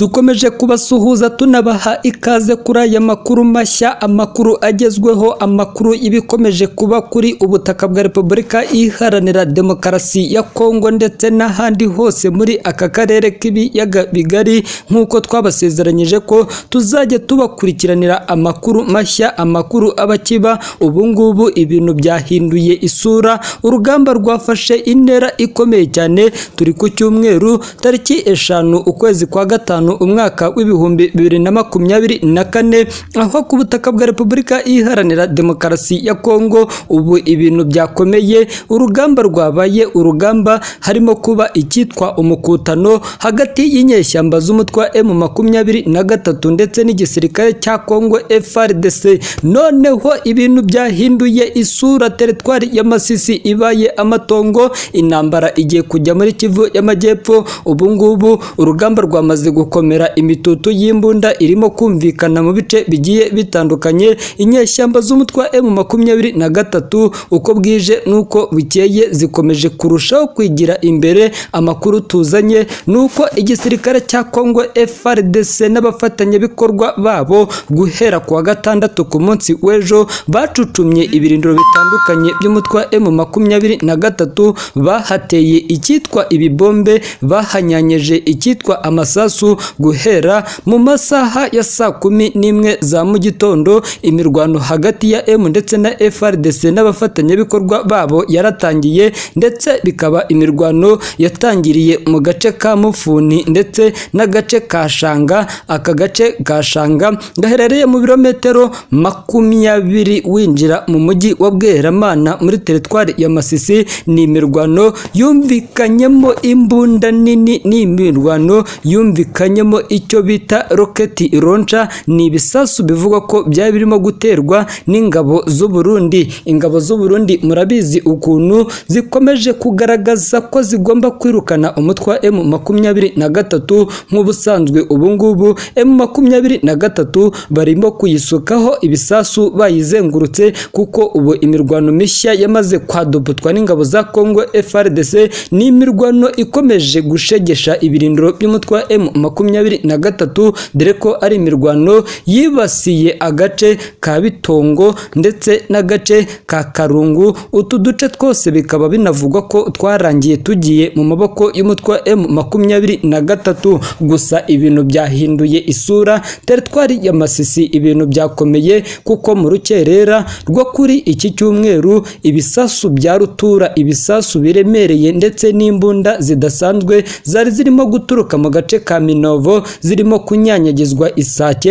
dukomeje kubasuhuza tunabaha ikaze kuri aya makuru mashya amakuru agezweho amakuru y'ibikomeje kuba kuri ubutaka bwa repubulika iharanira demokarasi ya kongo ndetse n'ahandi hose muri aka karere k'ibiyaga bigari nk'uko twabasezeranyije ko tuzajya tubakurikiranira amakuru mashya amakuru aba akiba ubu ibintu byahinduye isura urugamba rwafashe intera ikomeye cyane turi ku cyumweru tariki eshanu ukwezi kwa gatanu gatanu umwaka w'ibihumbi bibiri na makumyabiri na kane aho ku butaka bwa repubulika iharanira demokarasi ya kongo ubu ibintu byakomeye urugamba rwabaye urugamba harimo kuba icyitwa umukutano hagati y'inyeshyamba z'umutwa emu makumyabiri na gatatu ndetse n'igisirikare cya kongo FRDC noneho ibintu byahinduye isura teritwari yamasisi ibaye amatongo intambara igiye kujya muri kivu y'amajyepfo ubu ngubu urugamba rwamaze gukora gukomera imitutu y'imbunda irimo kumvikana mu bice bigiye bitandukanye inyeshyamba z'umutwa emu makumyabiri na gatatu uko bwije n'uko bukeye zikomeje kurushaho kwigira imbere amakuru tuzanye Nuko igisirikare cya kongo FRDC n'abafatanyabikorwa babo guhera ku wa gatandatu ku munsi w'ejo bacucumye ibirindiro bitandukanye by'umutwa emu makumyabiri na gatatu bahateye icyitwa ibibombe bahanyanyeje icyitwa amasasu guhera mu masaha ya saa kumi n'imwe za mu gitondo imirwano hagati ya emu ndetse na FRDC n'abafatanyabikorwa babo yaratangiye ndetse bikaba imirwano yatangiriye mu gace ka mufuni ndetse n'agace ka shanga aka gace ka shanga gaherereye mu birometero makumyabiri winjira mu mujyi wa bweramana muri teritwari ya masisi ni imirwano yumvikanyemo imbunda nini ni imirwano yumvikanye babonyemo icyo bita roketi ronca ni ibisasu bivugwa ko byari birimo guterwa n'ingabo z'u Burundi ingabo z'u Burundi murabizi ukuntu zikomeje kugaragaza ko zigomba kwirukana umutwe M makumyabiri na gatatu nk'ubusanzwe ubungubu M makumyabiri na gatatu barimo kuyisukaho ibisasu bayizengurutse kuko ubu imirwano mishya yamaze kwadobotwa n'ingabo za congo frdc ni imirwano ikomeje gushegesha ibirindiro by'umutwe M emu makumyabiri makumyabiri na gatatu dore ko ari imirwano yibasiye agace ka bitongo ndetse n'agace ka karungu utu duce twose bikaba binavugwa ko twarangiye tugiye mu maboko y'umutwe wa emu makumyabiri na gatatu gusa ibintu byahinduye isura teritwari ya masisi ibintu byakomeye kuko mu rukerera rwo kuri iki cyumweru ibisasu bya rutura ibisasu biremereye ndetse n'imbunda zidasanzwe zari zirimo guturuka mu gace ka mino Novo zirimo kunyanyagizwa isake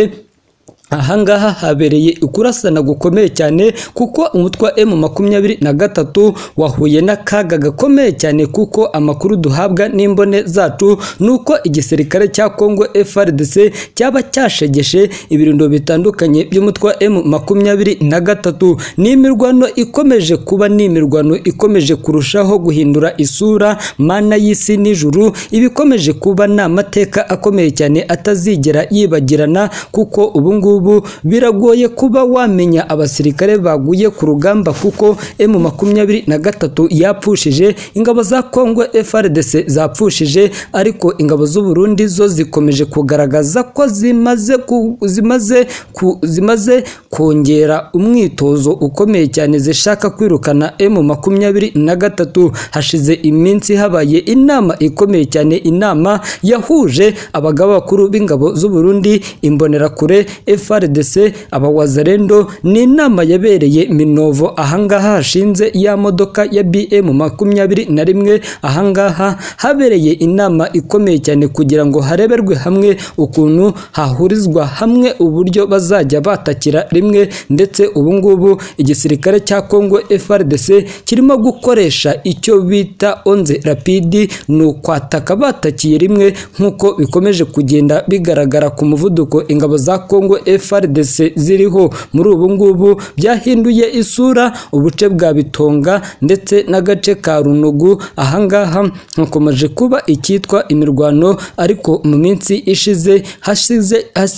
ahangaha habereye ukurasana gukomeye cyane kuko umutwe wa emu makumyabiri na gatatu wahuye n'akaga gakomeye cyane kuko amakuru duhabwa n'imbone zacu ni uko igisirikare cya kongo frdc cyaba cyashegeshe ibirindo bitandukanye by’umutwa emu makumyabiri na gatatu nimirwano ikomeje kuba n’imirwano ikomeje kurushaho guhindura isura mana y'isi n'ijuru ibikomeje kuba ni amateka akomeye cyane atazigera yibagirana kuko ubungubu n'ubu biragoye kuba wamenya abasirikare baguye ku rugamba kuko M makumyabiri na gatatu yapfushije ingabo za Kongo FRDC zapfushije ariko ingabo z'u Burundi zo zikomeje kugaragaza ko zimaze ku, zimaze ku, zimaze kongera umwitozo ukomeye cyane zishaka kwirukana M makumyabiri na gatatu hashize iminsi habaye inama ikomeye cyane inama yahuje abagaba bakuru b'ingabo z'u Burundi imbonerakure F FARDC abawazarendo ni inama yabereye Minovo ahangaha hashinze ya modoka ya BM makumyabiri na rimwe ahangaha habereye inama ikomeye cyane kugira ngo hareberwe hamwe ukuntu hahurizwa hamwe uburyo bazajya batakira rimwe ndetse ubu ngubu igisirikare cya Congo FARDC kirimo gukoresha icyo bita onze rapidi ni ukwataka batakiye rimwe nk'uko bikomeje kugenda bigaragara ku muvuduko ingabo za Kongo FARDC ziriho muri ubu ngubu byahinduye isura ubuce bwa bitonga ndetse n'agace ka runugu ahangaha hakomeje kuba icyitwa imirwano ariko mu minsi ishize hashize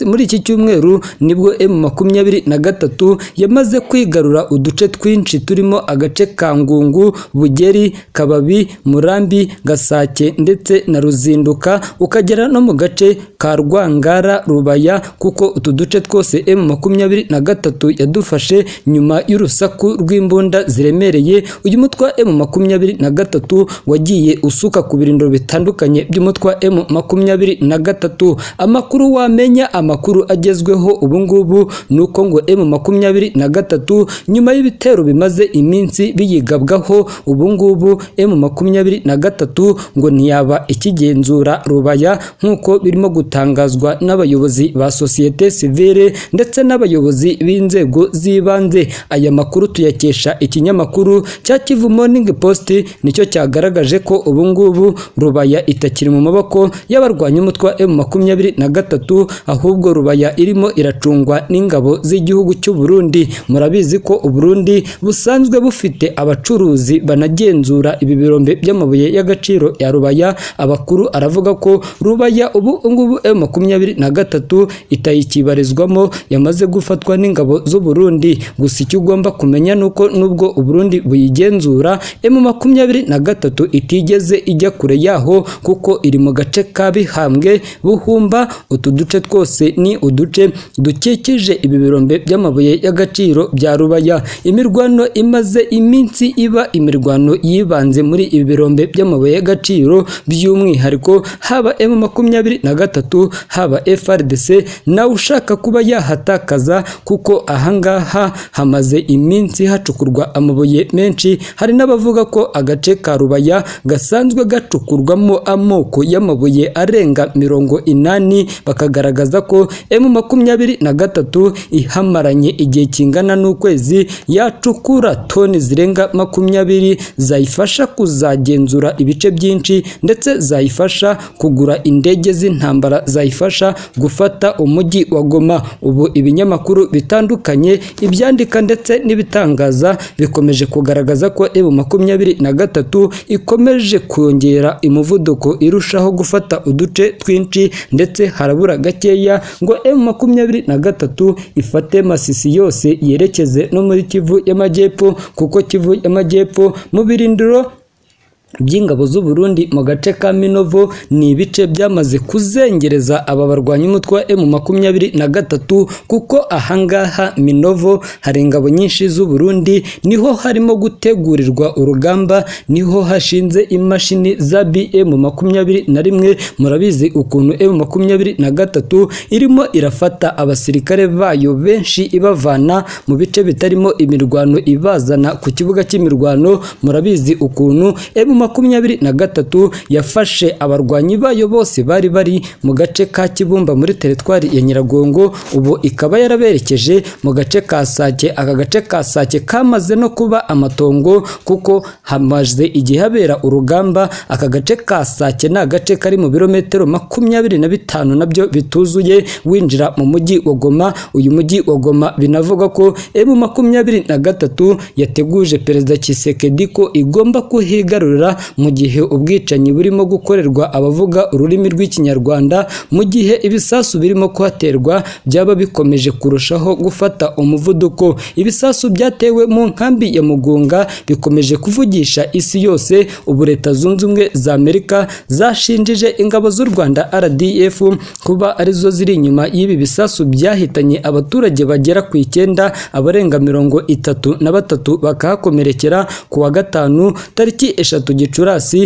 muri iki cyumweru nibwo emu makumyabiri na gatatu yamaze kwigarura uduce twinshi turimo agace ka ngungu bugeri kababi murambi gasake ndetse na ruzinduka ukagera no mu gace ka rwangara rubaya kuko utu duce twose emu makumyabiri na gatatu yadufashe nyuma y'urusaku rw'imbunda ziremereye uyu mutwe wa emu makumyabiri na gatatu wagiye usuka ku birindiro bitandukanye byumutwa wa emu makumyabiri na gatatu amakuru wamenya amakuru agezweho ubu ngubu ni uko ngo emu makumyabiri na gatatu nyuma y'ibitero bimaze iminsi biyigabwaho ubu ngubu emu makumyabiri na gatatu ngo ntiyaba ikigenzura rubaya nk'uko birimo gutangazwa n'abayobozi ba sosiyete sivile turere ndetse n'abayobozi b'inzego z'ibanze aya makuru tuyakesha ikinyamakuru cya kivu morning post nicyo cyagaragaje ko ubu ngubu rubaya itakiri mu maboko y'abarwanya umutwe wa emu makumyabiri na gatatu ahubwo rubaya irimo iracungwa n'ingabo z'igihugu cy'u Burundi murabizi ko u Burundi busanzwe bufite abacuruzi banagenzura ibi birombe by'amabuye y'agaciro ya rubaya abakuru aravuga ko rubaya ubu ngubu emu makumyabiri na gatatu itayikibarizwamo Kagame yamaze gufatwa n'ingabo z'Uburundi gusa icyo ugomba kumenya nuko nubwo Uburundi buyigenzura emu makumyabiri na gatatu itigeze ijya kure yaho kuko iri mu gace ka Bihambwe Buhumba utu duce twose ni uduce dukikije ibi birombe by'amabuye y'agaciro bya Rubaya imirwano imaze iminsi iba imirwano yibanze muri ibi birombe by'amabuye y'agaciro by'umwihariko haba emu makumyabiri na gatatu haba FRDC nawe ushaka kuba kuba yahatakaza kuko ahangaha hamaze iminsi hacukurwa amabuye menshi hari n'abavuga ko agace ka rubaya gasanzwe gacukurwamo amoko y'amabuye arenga mirongo inani bakagaragaza ko emu makumyabiri na gatatu ihamaranye igihe kingana n'ukwezi yacukura toni zirenga makumyabiri zayifasha kuzagenzura ibice byinshi ndetse zayifasha kugura indege z'intambara zayifasha gufata umujyi wa goma ubu ibinyamakuru bitandukanye ibyandika ndetse n'ibitangaza bikomeje kugaragaza ko ebu makumyabiri na gatatu ikomeje kongera umuvuduko irushaho gufata uduce twinshi ndetse harabura gakeya ngo emu makumyabiri na gatatu ifate masisi yose yerekeze no muri kivu y'amajyepfo kuko kivu y'amajyepfo mu birindiro by'ingabo z'u Burundi mu gace ka Minovo ni ibice byamaze kuzengereza aba barwanyi umutwe wa M makumyabiri na gatatu kuko ahangaha Minovo hari ingabo nyinshi z'u Burundi niho harimo gutegurirwa urugamba niho hashinze imashini za BM makumyabiri na rimwe murabizi ukuntu M makumyabiri na gatatu irimo irafata abasirikare bayo benshi ibavana mu bice bitarimo imirwano ibazana ku kibuga cy'imirwano murabizi ukuntu M makumyabiri na gatatu yafashe abarwanyi bayo bose bari bari mu gace ka kibumba muri teritwari ya nyiragongo ubu ikaba yaraberekeje mu gace ka sake aka gace ka sake kamaze no kuba amatongo kuko hamaze igihe habera urugamba aka gace ka sake ni agace kari mu birometero makumyabiri na bitanu nabyo bituzuye winjira mu mujyi wa goma uyu mujyi wa goma binavuga ko emu makumyabiri na gatatu yateguje perezida kisekedi ko igomba kuhigarurira mu gihe ubwicanyi burimo gukorerwa abavuga ururimi rw'ikinyarwanda mu gihe ibisasu birimo kuhaterwa byaba bikomeje kurushaho gufata umuvuduko ibisasu byatewe mu nkambi ya mugunga bikomeje kuvugisha isi yose ubu leta zunze ubumwe za amerika zashinjije ingabo z'u rwanda rdf kuba arizo ziri inyuma y'ibi bisasu byahitanye abaturage bagera ku icyenda abarenga mirongo itatu na batatu bakahakomerekera ku wa gatanu tariki eshatu gicurasi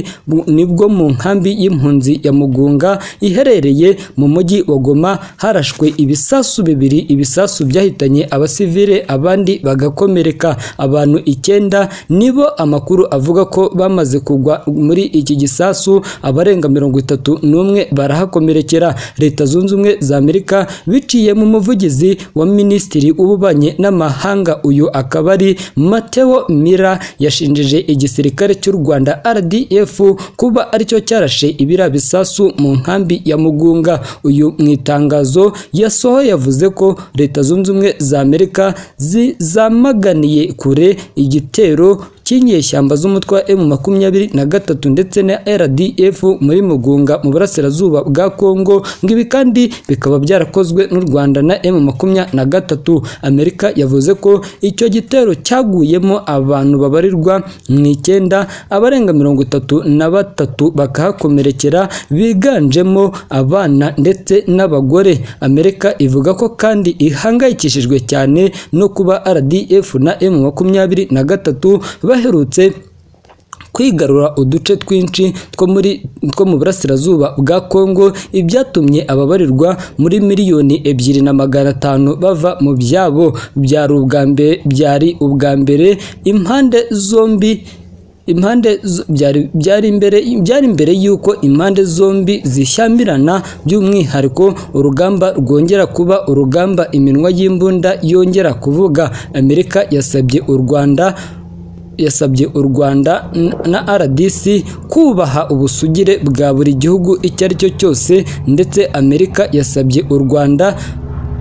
nibwo mu nkambi y'impunzi ya mugunga iherereye mu mujyi wa goma harashwe ibisasu bibiri ibisasu byahitanye abasivire abandi bagakomereka abantu icyenda nibo amakuru avuga ko bamaze kugwa muri iki gisasu abarenga mirongo itatu n'umwe barahakomerekera leta zunze ubumwe za amerika biciye mu muvugizi wa minisitiri w'ububanyi n'amahanga uyu akaba ari mateo mira yashinjije igisirikare cy'u rwanda rdf kuba aricyo cyarashe ibira bisasu mu nkambi ya mugunga uyu mu itangazo yasohoye yavuze ko leta zunze ubumwe za amerika zizamaganiye kure igitero cy'inyeshyamba z'umutwa wa emu makumyabiri na gatatu ndetse na rdf muri mugunga mu burasirazuba bwa kongo ngibi kandi bikaba byarakozwe n'u rwanda na emu makumyabiri na gatatu amerika yavuze ko icyo gitero cyaguyemo abantu babarirwa mu icyenda abarenga mirongo itatu na batatu bakahakomerekera biganjemo abana ndetse n'abagore amerika ivuga ko kandi ihangayikishijwe cyane no kuba rdf na emu makumyabiri na gatatu baherutse kwigarura uduce twinshi two mu burasirazuba bwa kongo ibyatumye ababarirwa muri miliyoni ebyiri na magana atanu bava mu byabo byari ubwa mbere byari ubwa mbere impande zombi impande byari imbere byari imbere y'uko impande zombi zishyamirana by'umwihariko urugamba rwongera kuba urugamba iminwa y'imbunda yongera kuvuga amerika yasabye u rwanda yasabye u rwanda na rdc kubaha ubusugire bwa buri gihugu icyo ari cyo cyose ndetse amerika yasabye u rwanda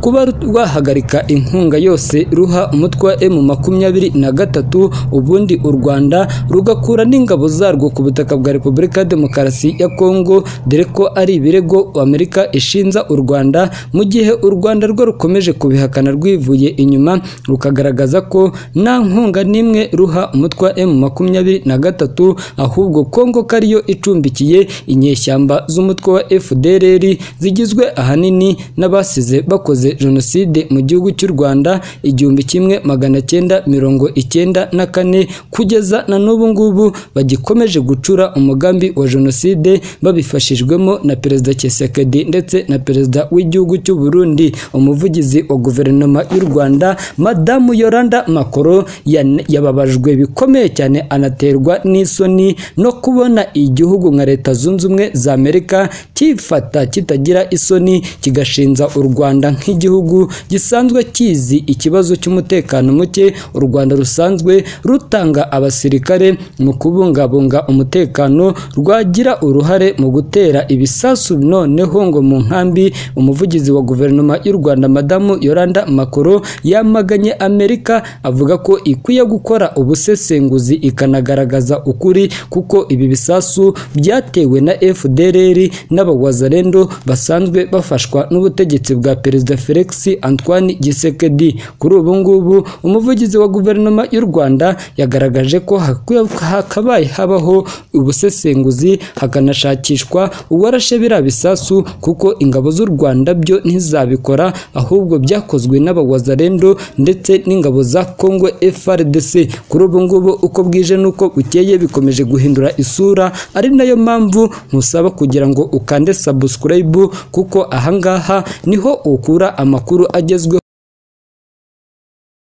kuba rwahagarika inkunga yose ruha umutwe wa e emu makumyabiri na gatatu ubundi u rwanda rugakura n'ingabo zarwo ku butaka bwa repubulika ya demokarasi ya kongo dore ko ari ibirego amerika ishinza u rwanda mu gihe u rwanda rwo rukomeje kubihakana rwivuye inyuma rukagaragaza ko nta nkunga n'imwe ruha umutwe wa e emu makumyabiri na gatatu ahubwo kongo ko ariyo icumbikiye inyeshyamba z'umutwe wa fdr zigizwe ahanini n'abasize bakoze jenoside mu gihugu cy'u Rwanda igihumbi kimwe magana cyenda mirongo icyenda na kane kugeza na n'ubu ngubu bagikomeje gucura umugambi wa jenoside babifashijwemo na perezida Tshisekedi ndetse na perezida w'igihugu cy'u Burundi umuvugizi wa guverinoma y'u Rwanda madamu Yolanda Makoro yababajwe bikomeye cyane anaterwa n'isoni no kubona igihugu nka leta zunze ubumwe za Amerika kifata kitagira isoni kigashinza u Rwanda nk'igihugu nk'igihugu gisanzwe kizi ikibazo cy'umutekano muke u rwanda rusanzwe rutanga abasirikare mu kubungabunga umutekano rwagira uruhare mu gutera ibisasu noneho ngo mu nkambi umuvugizi wa guverinoma y'u rwanda madamu yoranda makoro yamaganye amerika avuga ko ikwiye gukora ubusesenguzi ikanagaragaza ukuri kuko ibi bisasu byatewe na fdrr n'abawazarendo basanzwe bafashwa n'ubutegetsi bwa perezida Felix Antoine Gisekedi kuri ubu ngubu umuvugizi wa guverinoma y'u Rwanda yagaragaje ko hakabaye habaho ubusesenguzi hakanashakishwa uwarashe biriya bisasu kuko ingabo z'u Rwanda byo ntizabikora ahubwo byakozwe n'abawazarendo ndetse n'ingabo za Congo FRDC kuri ubu ngubu uko bwije nuko bukeye bikomeje guhindura isura ari nayo mpamvu ntusaba kugira ngo ukande subscribe kuko ahangaha niho ukura amakuru agezweho